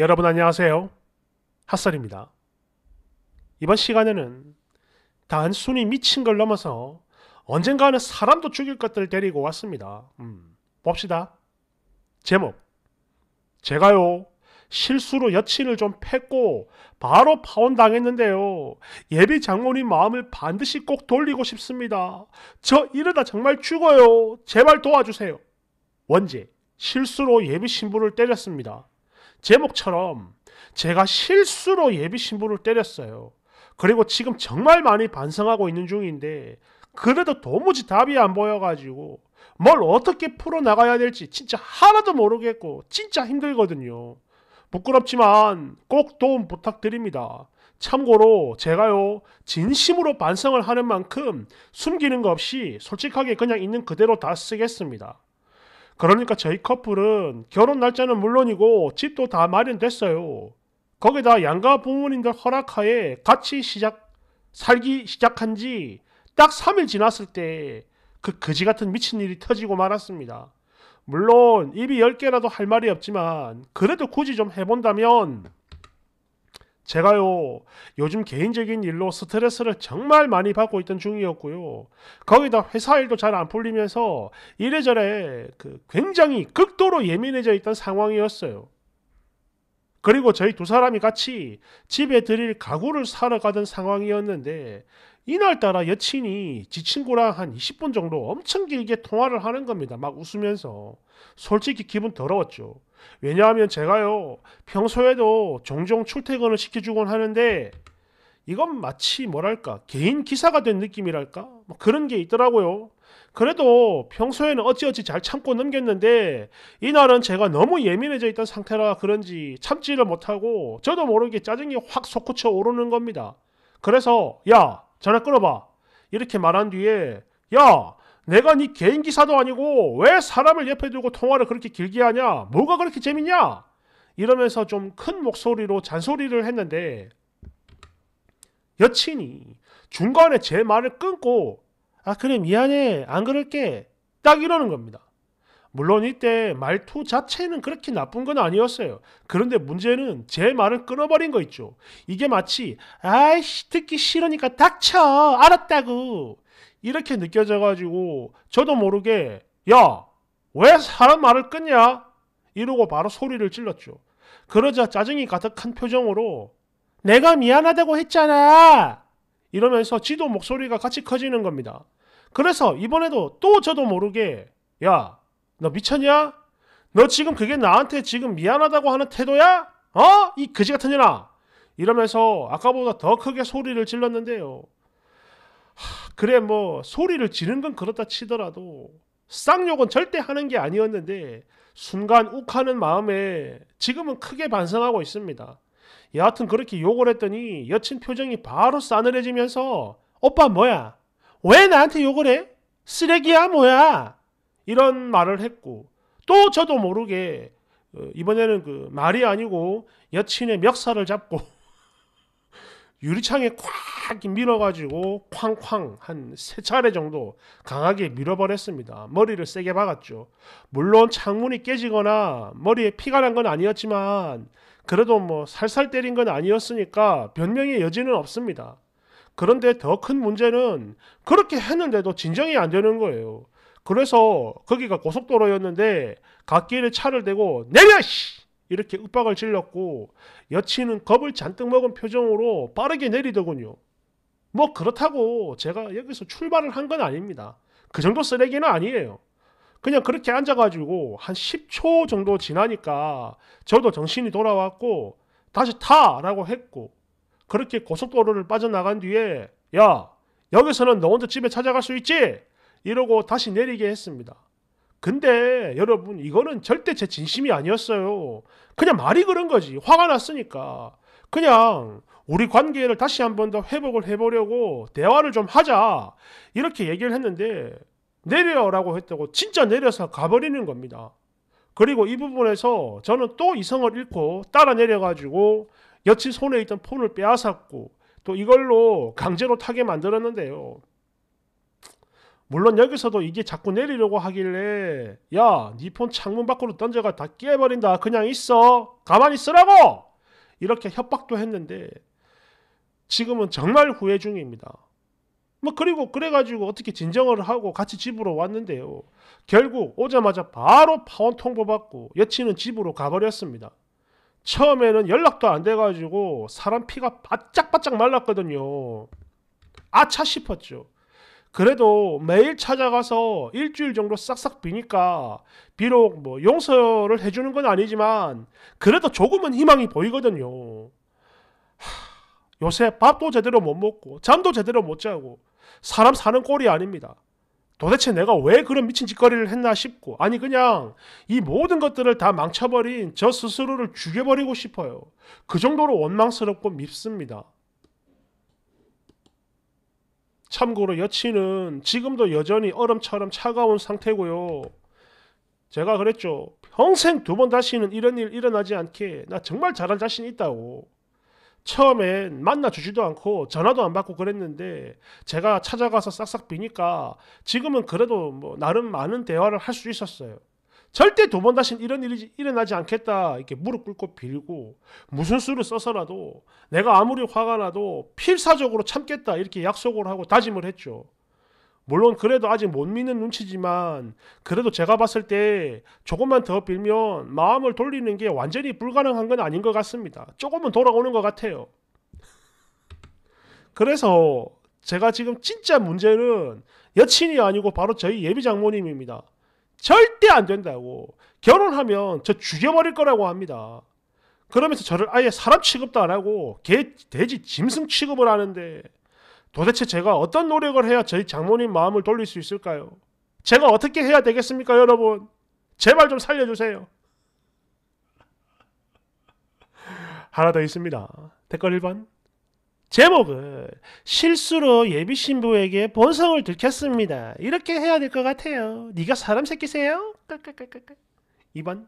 여러분 안녕하세요. 핫설입니다. 이번 시간에는 단순히 미친 걸 넘어서 언젠가는 사람도 죽일 것들 데리고 왔습니다. 음, 봅시다. 제목 제가요 실수로 여친을 좀 팼고 바로 파혼당했는데요. 예비 장모님 마음을 반드시 꼭 돌리고 싶습니다. 저 이러다 정말 죽어요. 제발 도와주세요. 원제 실수로 예비 신부를 때렸습니다. 제목처럼 제가 실수로 예비 신부를 때렸어요. 그리고 지금 정말 많이 반성하고 있는 중인데 그래도 도무지 답이 안 보여가지고 뭘 어떻게 풀어나가야 될지 진짜 하나도 모르겠고 진짜 힘들거든요. 부끄럽지만 꼭 도움 부탁드립니다. 참고로 제가요 진심으로 반성을 하는 만큼 숨기는 거 없이 솔직하게 그냥 있는 그대로 다 쓰겠습니다. 그러니까 저희 커플은 결혼 날짜는 물론이고 집도 다 마련됐어요. 거기다 양가 부모님들 허락하에 같이 시작, 살기 시작한 지 딱 3일 지났을 때 그 거지 같은 미친 일이 터지고 말았습니다. 물론 입이 10개라도 할 말이 없지만 그래도 굳이 좀 해본다면 제가요, 요즘 개인적인 일로 스트레스를 정말 많이 받고 있던 중이었고요. 거기다 회사 일도 잘 안 풀리면서 이래저래 그 굉장히 극도로 예민해져 있던 상황이었어요. 그리고 저희 두 사람이 같이 집에 드릴 가구를 사러 가던 상황이었는데, 이날따라 여친이 지 친구랑 한 20분 정도 엄청 길게 통화를 하는 겁니다. 막 웃으면서. 솔직히 기분 더러웠죠. 왜냐하면 제가요 평소에도 종종 출퇴근을 시켜주곤 하는데 이건 마치 뭐랄까 개인 기사가 된 느낌이랄까 뭐 그런 게 있더라고요. 그래도 평소에는 어찌어찌 잘 참고 넘겼는데 이날은 제가 너무 예민해져 있던 상태라 그런지 참지를 못하고 저도 모르게 짜증이 확 솟구쳐 오르는 겁니다. 그래서 야 전화 끊어봐 이렇게 말한 뒤에 야 내가 네 개인 기사도 아니고 왜 사람을 옆에 두고 통화를 그렇게 길게 하냐? 뭐가 그렇게 재밌냐? 이러면서 좀 큰 목소리로 잔소리를 했는데 여친이 중간에 제 말을 끊고 아 그래 미안해 안 그럴게 딱 이러는 겁니다. 물론 이때 말투 자체는 그렇게 나쁜 건 아니었어요. 그런데 문제는 제 말을 끊어버린 거 있죠. 이게 마치 아이씨 듣기 싫으니까 닥쳐 알았다고 이렇게 느껴져가지고 저도 모르게 야 왜 사람 말을 끊냐 이러고 바로 소리를 질렀죠. 그러자 짜증이 가득한 표정으로 내가 미안하다고 했잖아 이러면서 지도 목소리가 같이 커지는 겁니다. 그래서 이번에도 또 저도 모르게 야 너 미쳤냐? 너 지금 그게 나한테 지금 미안하다고 하는 태도야? 어? 이 그지 같은 년아 이러면서 아까보다 더 크게 소리를 질렀는데요. 그래 뭐 소리를 지른 건 그렇다 치더라도 쌍욕은 절대 하는 게 아니었는데 순간 욱하는 마음에 지금은 크게 반성하고 있습니다. 여하튼 그렇게 욕을 했더니 여친 표정이 바로 싸늘해지면서 오빠 뭐야? 왜 나한테 욕을 해? 쓰레기야 뭐야? 이런 말을 했고 또 저도 모르게 어, 이번에는 그 말이 아니고 여친의 멱살을 잡고 유리창에 꽉 밀어가지고 쾅쾅 한 세 차례 정도 강하게 밀어버렸습니다. 머리를 세게 박았죠. 물론 창문이 깨지거나 머리에 피가 난 건 아니었지만 그래도 뭐 살살 때린 건 아니었으니까 변명의 여지는 없습니다. 그런데 더 큰 문제는 그렇게 했는데도 진정이 안 되는 거예요. 그래서 거기가 고속도로였는데 갓길에 차를 대고 내려 씨 이렇게 윽박을 질렀고 여친은 겁을 잔뜩 먹은 표정으로 빠르게 내리더군요. 뭐 그렇다고 제가 여기서 출발을 한 건 아닙니다. 그 정도 쓰레기는 아니에요. 그냥 그렇게 앉아가지고 한 10초 정도 지나니까 저도 정신이 돌아왔고 다시 타! 라고 했고 그렇게 고속도로를 빠져나간 뒤에 야! 여기서는 너 혼자 집에 찾아갈 수 있지? 이러고 다시 내리게 했습니다. 근데 여러분 이거는 절대 제 진심이 아니었어요. 그냥 말이 그런 거지. 화가 났으니까. 그냥 우리 관계를 다시 한 번 더 회복을 해보려고 대화를 좀 하자. 이렇게 얘기를 했는데 내려라고 했다고 진짜 내려서 가버리는 겁니다. 그리고 이 부분에서 저는 또 이성을 잃고 따라 내려가지고 여친 손에 있던 폰을 빼앗았고 또 이걸로 강제로 타게 만들었는데요. 물론 여기서도 이게 자꾸 내리려고 하길래 야, 니폰 네 창문 밖으로 던져가 다 깨버린다. 그냥 있어. 가만히 있으라고. 이렇게 협박도 했는데 지금은 정말 후회 중입니다. 뭐 그리고 그래가지고 어떻게 진정을 하고 같이 집으로 왔는데요. 결국 오자마자 바로 파혼 통보받고 여친은 집으로 가버렸습니다. 처음에는 연락도 안 돼가지고 사람 피가 바짝바짝 말랐거든요. 아차 싶었죠. 그래도 매일 찾아가서 일주일 정도 싹싹 비니까 비록 뭐 용서를 해주는 건 아니지만 그래도 조금은 희망이 보이거든요. 하, 요새 밥도 제대로 못 먹고 잠도 제대로 못 자고 사람 사는 꼴이 아닙니다. 도대체 내가 왜 그런 미친 짓거리를 했나 싶고 아니 그냥 이 모든 것들을 다 망쳐버린 저 스스로를 죽여버리고 싶어요. 그 정도로 원망스럽고 밉습니다. 참고로 여친은 지금도 여전히 얼음처럼 차가운 상태고요. 제가 그랬죠. 평생 두 번 다시는 이런 일 일어나지 않게 나 정말 잘할 자신 있다고. 처음엔 만나주지도 않고 전화도 안 받고 그랬는데 제가 찾아가서 싹싹 비니까 지금은 그래도 뭐 나름 많은 대화를 할 수 있었어요. 절대 두 번다시 이런 일이 일어나지 않겠다 이렇게 무릎 꿇고 빌고 무슨 수를 써서라도 내가 아무리 화가 나도 필사적으로 참겠다 이렇게 약속을 하고 다짐을 했죠. 물론 그래도 아직 못 믿는 눈치지만 그래도 제가 봤을 때 조금만 더 빌면 마음을 돌리는 게 완전히 불가능한 건 아닌 것 같습니다. 조금은 돌아오는 것 같아요. 그래서 제가 지금 진짜 문제는 여친이 아니고 바로 저희 예비 장모님입니다. 절대 안 된다고. 결혼하면 저 죽여버릴 거라고 합니다. 그러면서 저를 아예 사람 취급도 안 하고 개, 돼지, 짐승 취급을 하는데 도대체 제가 어떤 노력을 해야 저희 장모님 마음을 돌릴 수 있을까요? 제가 어떻게 해야 되겠습니까, 여러분? 제발 좀 살려주세요. 하나 더 있습니다. 댓글 1번. 제목을 실수로 예비 신부에게 본성을 들켰습니다. 이렇게 해야 될 것 같아요. 네가 사람 새끼세요? 2번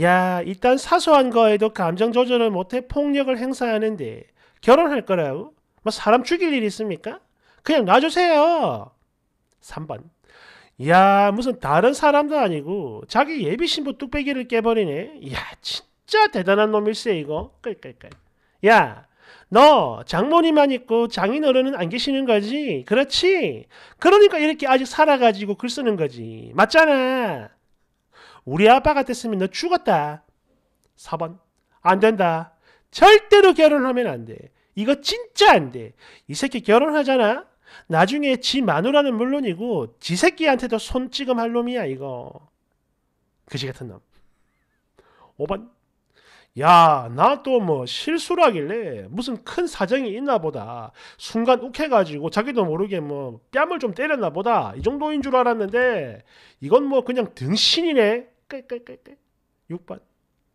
야 일단 사소한 거에도 감정 조절을 못해 폭력을 행사하는데 결혼할 거라고? 뭐 사람 죽일 일 있습니까? 그냥 놔주세요. 3번 야 무슨 다른 사람도 아니고 자기 예비 신부 뚝배기를 깨버리네. 야 진짜 대단한 놈일세 이거. 끌끌끌. 야너 장모님만 있고 장인어른은 안 계시는 거지. 그렇지? 그러니까 이렇게 아직 살아가지고 글 쓰는 거지. 맞잖아. 우리 아빠 같았으면 너 죽었다. 4번. 안 된다. 절대로 결혼하면 안 돼. 이거 진짜 안 돼. 이 새끼 결혼하잖아? 나중에 지 마누라는 물론이고 지 새끼한테도 손찌검 할 놈이야 이거. 그지 같은 놈. 5번. 야, 나 또 뭐실수라길래 무슨 큰 사정이 있나 보다. 순간 욱해가지고 자기도 모르게 뭐 뺨을 좀 때렸나 보다. 이 정도인 줄 알았는데 이건 뭐 그냥 등신이네. 6번.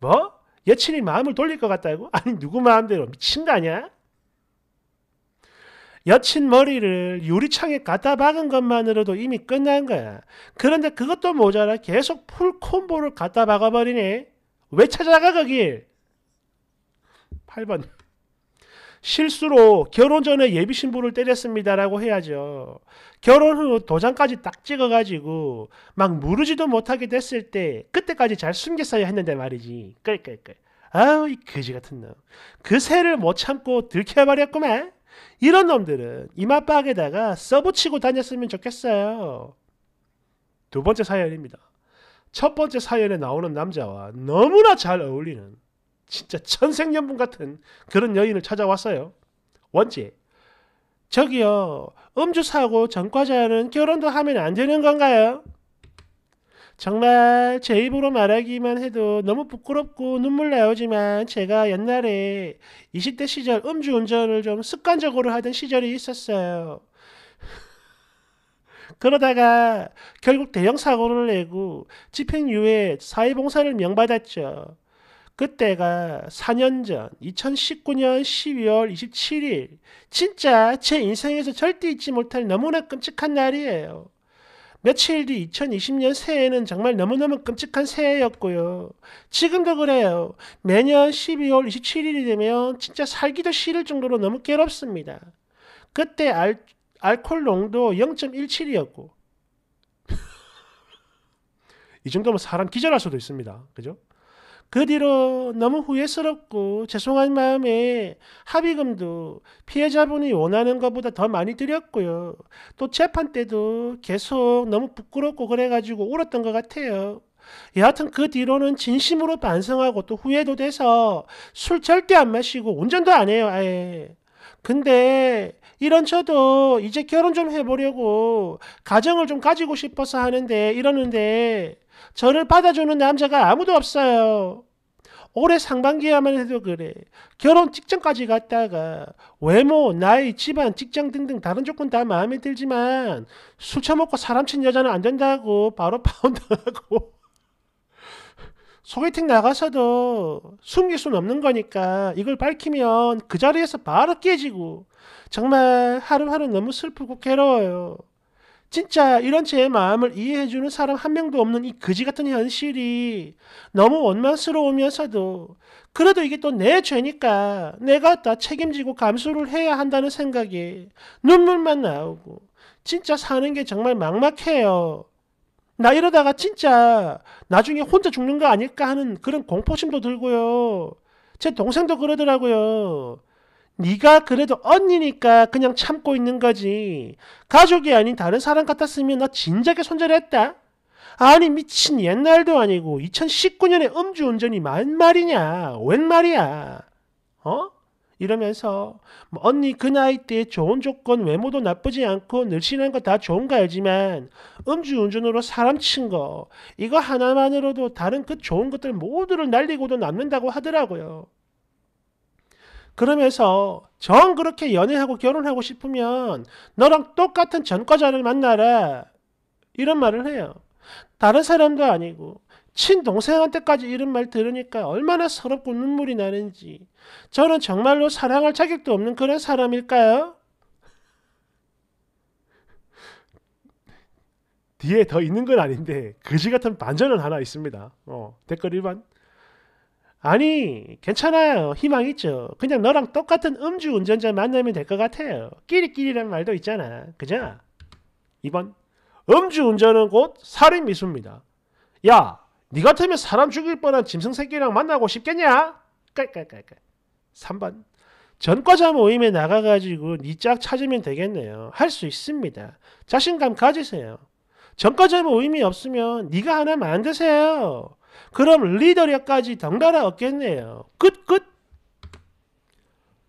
뭐? 여친이 마음을 돌릴 것 같다고? 아니 누구 마음대로 미친 거 아니야? 여친 머리를 유리창에 갖다 박은 것만으로도 이미 끝난 거야. 그런데 그것도 모자라 계속 풀 콤보를 갖다 박아버리네. 왜 찾아가 거기? 8번 실수로 결혼 전에 예비 신부를 때렸습니다라고 해야죠. 결혼 후 도장까지 딱 찍어가지고 막 무르지도 못하게 됐을 때 그때까지 잘 숨겼어야 했는데 말이지. 끌끌끌. 아우 이 거지 같은 놈. 그 새를 못 참고 들켜버렸구만. 이런 놈들은 이마빡에다가 써붙이고 다녔으면 좋겠어요. 두 번째 사연입니다. 첫 번째 사연에 나오는 남자와 너무나 잘 어울리는 진짜 천생연분 같은 그런 여인을 찾아왔어요. 원지, 저기요, 음주사고 전과자는 결혼도 하면 안 되는 건가요? 정말 제 입으로 말하기만 해도 너무 부끄럽고 눈물 나오지만 제가 옛날에 20대 시절 음주운전을 좀 습관적으로 하던 시절이 있었어요. 그러다가 결국 대형 사고를 내고 집행유예 사회봉사를 명받았죠. 그때가 4년 전 2019년 12월 27일 진짜 제 인생에서 절대 잊지 못할 너무나 끔찍한 날이에요. 며칠 뒤 2020년 새해는 정말 너무너무 끔찍한 새해였고요. 지금도 그래요. 매년 12월 27일이 되면 진짜 살기도 싫을 정도로 너무 괴롭습니다. 그때 알, 알코올 농도 0.17이었고 이 정도면 사람 기절할 수도 있습니다. 그죠? 그 뒤로 너무 후회스럽고 죄송한 마음에 합의금도 피해자분이 원하는 것보다 더 많이 드렸고요. 또 재판 때도 계속 너무 부끄럽고 그래가지고 울었던 것 같아요. 여하튼 그 뒤로는 진심으로 반성하고 또 후회도 돼서 술 절대 안 마시고 운전도 안 해요 아예. 근데 이런 저도 이제 결혼 좀 해보려고 가정을 좀 가지고 싶어서 하는데 이러는데 저를 받아주는 남자가 아무도 없어요. 올해 상반기야만 해도 그래. 결혼 직전까지 갔다가 외모, 나이, 집안, 직장 등등 다른 조건 다 마음에 들지만 술 처먹고 사람 친 여자는 안 된다고 바로 파운드하고 소개팅 나가서도 숨길 수는 없는 거니까 이걸 밝히면 그 자리에서 바로 깨지고 정말 하루하루 너무 슬프고 괴로워요. 진짜 이런 제 마음을 이해해주는 사람 한 명도 없는 이 거지 같은 현실이 너무 원망스러우면서도 그래도 이게 또 내 죄니까 내가 다 책임지고 감수를 해야 한다는 생각에 눈물만 나오고 진짜 사는 게 정말 막막해요. 나 이러다가 진짜 나중에 혼자 죽는 거 아닐까 하는 그런 공포심도 들고요. 제 동생도 그러더라고요. 네가 그래도 언니니까 그냥 참고 있는 거지. 가족이 아닌 다른 사람 같았으면 너 진작에 손절했다. 아니 미친 옛날도 아니고 2019년에 음주운전이 만 말이냐. 웬 말이야. 어? 이러면서 뭐 언니 그 나이 때 좋은 조건 외모도 나쁘지 않고 늘씬한 거 다 좋은 거 알지만 음주운전으로 사람 친 거 이거 하나만으로도 다른 그 좋은 것들 모두를 날리고도 남는다고 하더라고요. 그러면서 정 그렇게 연애하고 결혼하고 싶으면 너랑 똑같은 전과자를 만나라 이런 말을 해요. 다른 사람도 아니고 친동생한테까지 이런 말 들으니까 얼마나 서럽고 눈물이 나는지. 저는 정말로 사랑할 자격도 없는 그런 사람일까요? 뒤에 더 있는 건 아닌데 그지 같은 반전은 하나 있습니다. 어, 댓글 1번. 아니 괜찮아요. 희망 있죠. 그냥 너랑 똑같은 음주 운전자 만나면 될 것 같아요. 끼리끼리란 말도 있잖아. 그죠? 2번. 음주 운전은 곧 살인 미수입니다. 야네 같으면 사람 죽일 뻔한 짐승 새끼랑 만나고 싶겠냐? 깔깔깔깔. 3번. 전과자 모임에 나가가지고 니 짝 찾으면 되겠네요. 할 수 있습니다. 자신감 가지세요. 전과자 모임이 없으면 니가 하나 만드세요. 그럼 리더력까지 덩달아 얻겠네요. 끝 끝.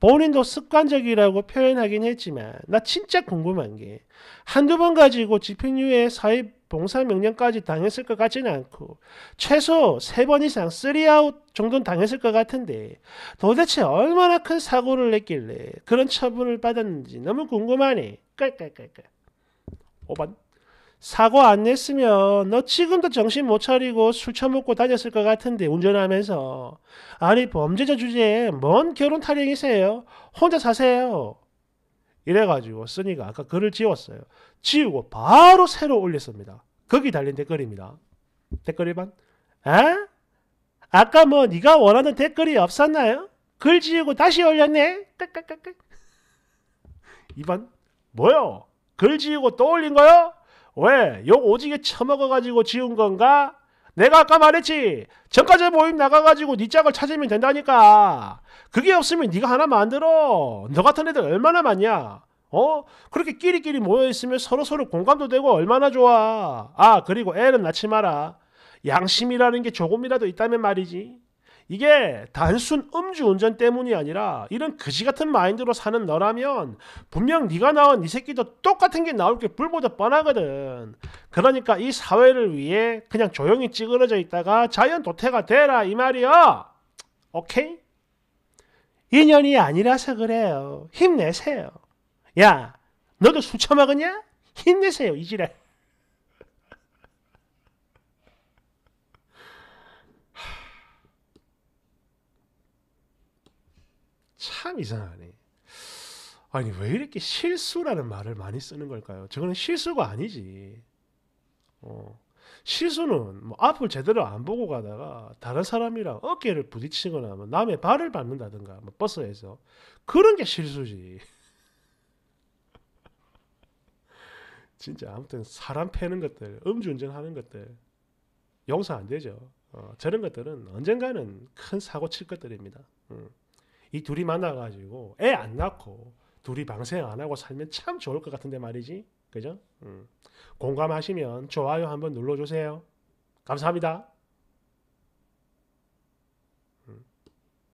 본인도 습관적이라고 표현하긴 했지만 나 진짜 궁금한 게 한두 번 가지고 집행유예 사입 봉사 명령까지 당했을 것 같지는 않고 최소 3번 이상 쓰리아웃 정도는 당했을 것 같은데 도대체 얼마나 큰 사고를 냈길래 그런 처분을 받았는지 너무 궁금하네. 깔깔깔깔. 5번 사고 안 냈으면 너 지금도 정신 못 차리고 술 처먹고 다녔을 것 같은데 운전하면서 아니 범죄자 주제에 뭔 결혼 타령이세요? 혼자 사세요. 이래가지고 쓰니가 아까 글을 지웠어요. 지우고 바로 새로 올렸습니다. 거기 달린 댓글입니다. 댓글 1번. 아? 아까 뭐 네가 원하는 댓글이 없었나요? 글 지우고 다시 올렸네. 깍깍깍깍. 2번. 뭐요? 글 지우고 또 올린 거요? 왜? 욕 오지게 처먹어가지고 지운 건가? 내가 아까 말했지. 전과제 모임 나가가지고 네 짝을 찾으면 된다니까. 그게 없으면 네가 하나 만들어. 너 같은 애들 얼마나 많냐. 어? 그렇게 끼리끼리 모여있으면 서로서로 공감도 되고 얼마나 좋아. 아, 그리고 애는 낳지 마라. 양심이라는 게 조금이라도 있다면 말이지. 이게 단순 음주 운전 때문이 아니라 이런 그지 같은 마인드로 사는 너라면 분명 네가 낳은 이 새끼도 똑같은 게 나올 게불보다 뻔하거든. 그러니까 이 사회를 위해 그냥 조용히 찌그러져 있다가 자연 도태가 되라 이 말이야. 오케이? 인연이 아니라서 그래요. 힘내세요. 야, 너도 수처먹었냐? 힘내세요, 이지랄. 참 이상하네. 아니 왜 이렇게 실수라는 말을 많이 쓰는 걸까요? 저거는 실수가 아니지. 어. 실수는 뭐 앞을 제대로 안 보고 가다가 다른 사람이랑 어깨를 부딪히거나 뭐 남의 발을 밟는다든가 뭐 버스에서 그런 게 실수지. 진짜 아무튼 사람 패는 것들, 음주운전 하는 것들 용서 안 되죠. 어, 저런 것들은 언젠가는 큰 사고 칠 것들입니다. 음. 이 둘이 만나가지고 애 안 낳고 둘이 방생 안 하고 살면 참 좋을 것 같은데 말이지. 그죠? 음. 공감하시면 좋아요 한번 눌러주세요. 감사합니다.